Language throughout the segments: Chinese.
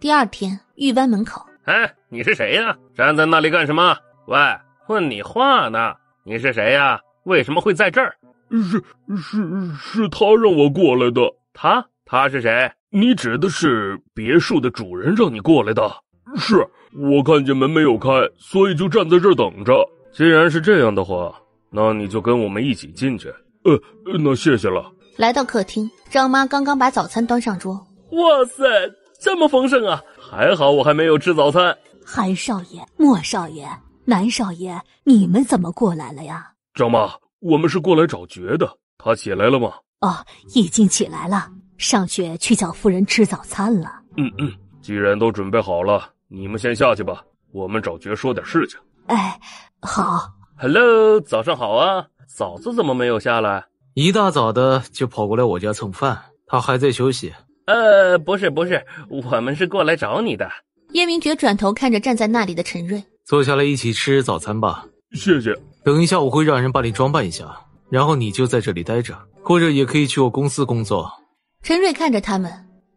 第二天，玉湾门口。哎，你是谁呀？站在那里干什么？喂，问你话呢。你是谁呀？为什么会在这儿？是是是，他让我过来的。他他是谁？你指的是别墅的主人让你过来的？是，我看见门没有开，所以就站在这儿等着。既然是这样的话，那你就跟我们一起进去。呃，那谢谢了。来到客厅，张妈刚刚把早餐端上桌。哇塞！这么丰盛啊！还好我还没有吃早餐。韩少爷、莫少爷、南少爷，你们怎么过来了呀？张妈，我们是过来找爵的。他起来了吗？哦，已经起来了，上学去叫夫人吃早餐了。嗯嗯，既然都准备好了，你们先下去吧，我们找爵说点事情。哎，好。Hello，早上好啊，嫂子怎么没有下来？一大早的就跑过来我家蹭饭，她还在休息。呃，不是不是，我们是过来找你的。叶明觉转头看着站在那里的陈瑞，坐下来一起吃早餐吧。谢谢。等一下，我会让人帮你装扮一下，然后你就在这里待着，或者也可以去我公司工作。陈瑞看着他们，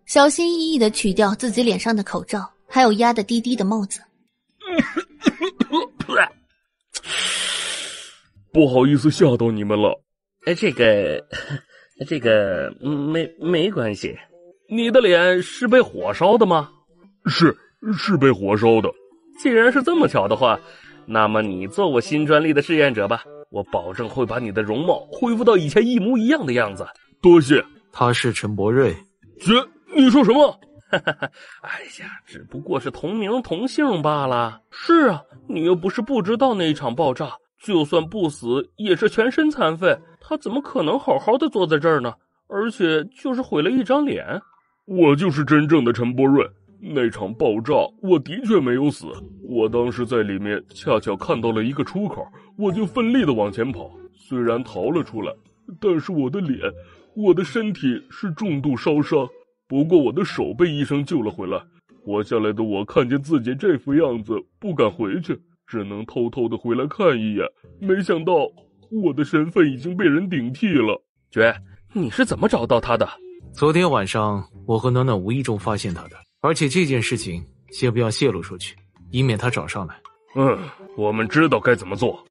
小心翼翼的取掉自己脸上的口罩，还有压的低低的帽子。不好意思，吓到你们了。哎，这个，这个没没关系。你的脸是被火烧的吗？是，是被火烧的。既然是这么巧的话，那么你做我新专利的试验者吧，我保证会把你的容貌恢复到以前一模一样的样子。多谢。他是陈博瑞。这，你说什么？哈哈哈！哎呀，只不过是同名同姓罢了。是啊，你又不是不知道那一场爆炸，就算不死也是全身残废。他怎么可能好好的坐在这儿呢？而且就是毁了一张脸。我就是真正的陈伯润。那场爆炸，我的确没有死。我当时在里面，恰巧看到了一个出口，我就奋力的往前跑。虽然逃了出来，但是我的脸、我的身体是重度烧伤。不过我的手被医生救了回来，活下来的我看见自己这副样子，不敢回去，只能偷偷的回来看一眼。没想到，我的身份已经被人顶替了。爵，你是怎么找到他的？昨天晚上，我和暖暖无意中发现他的。而且这件事情，先不要泄露出去，以免他找上来。嗯，我们知道该怎么做。